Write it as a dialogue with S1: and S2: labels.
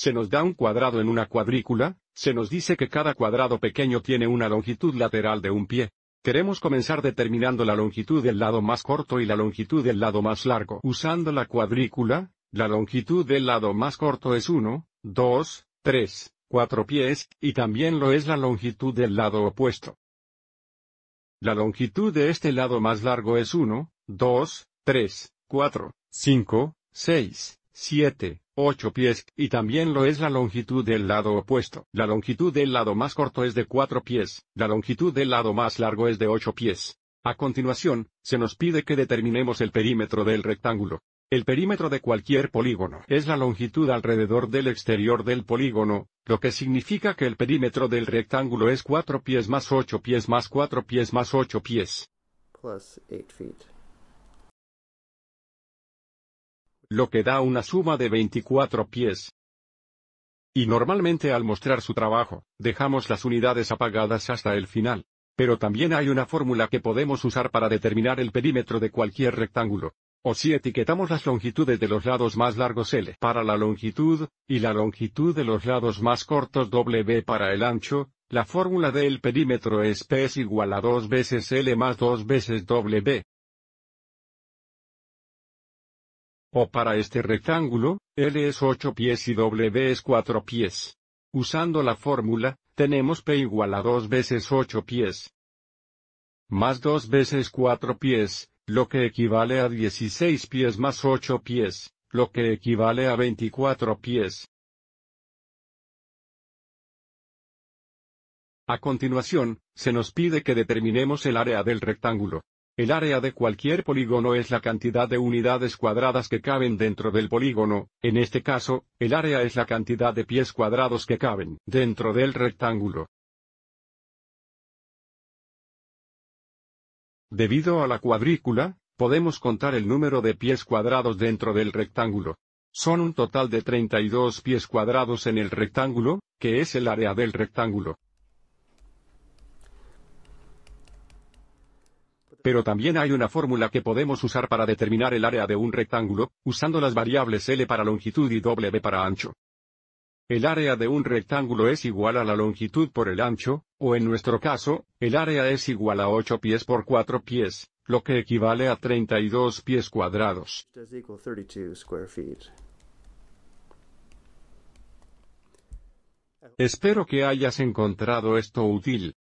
S1: se nos da un cuadrado en una cuadrícula, se nos dice que cada cuadrado pequeño tiene una longitud lateral de un pie. Queremos comenzar determinando la longitud del lado más corto y la longitud del lado más largo. Usando la cuadrícula, la longitud del lado más corto es 1, 2, 3, 4 pies, y también lo es la longitud del lado opuesto. La longitud de este lado más largo es 1, 2, 3, 4, 5, 6, 7, 8 pies, y también lo es la longitud del lado opuesto. La longitud del lado más corto es de 4 pies, la longitud del lado más largo es de 8 pies. A continuación, se nos pide que determinemos el perímetro del rectángulo. El perímetro de cualquier polígono es la longitud alrededor del exterior del polígono, lo que significa que el perímetro del rectángulo es 4 pies más 8 pies más 4 pies más 8 pies.
S2: lo que da una suma de 24 pies. Y normalmente al mostrar su trabajo, dejamos las unidades
S1: apagadas hasta el final. Pero también hay una fórmula que podemos usar para determinar el perímetro de cualquier rectángulo. O si etiquetamos las longitudes de los lados más largos L para la longitud, y la longitud de los lados más cortos W para el ancho, la fórmula
S2: del perímetro es P es igual a 2 veces L más 2 veces W. O para este rectángulo, L es 8 pies y W es 4 pies. Usando la fórmula, tenemos P igual
S1: a 2 veces 8 pies. Más 2 veces 4 pies,
S2: lo que equivale a 16 pies más 8 pies, lo que equivale a 24 pies. A continuación, se nos pide que determinemos el área del rectángulo. El área de cualquier
S1: polígono es la cantidad de unidades cuadradas que caben dentro del polígono, en este caso,
S2: el área es la cantidad de pies cuadrados que caben dentro del rectángulo. Debido a la cuadrícula, podemos contar el número de pies cuadrados dentro del rectángulo. Son un total de
S1: 32 pies cuadrados en el rectángulo, que es el área del rectángulo. Pero también hay una fórmula que podemos usar para determinar el área de un rectángulo, usando las variables L para longitud y W para ancho. El área de un rectángulo es igual a la longitud por el ancho, o en nuestro caso, el área es igual a 8 pies por 4 pies, lo que equivale a 32 pies cuadrados.
S2: Espero que hayas encontrado esto útil.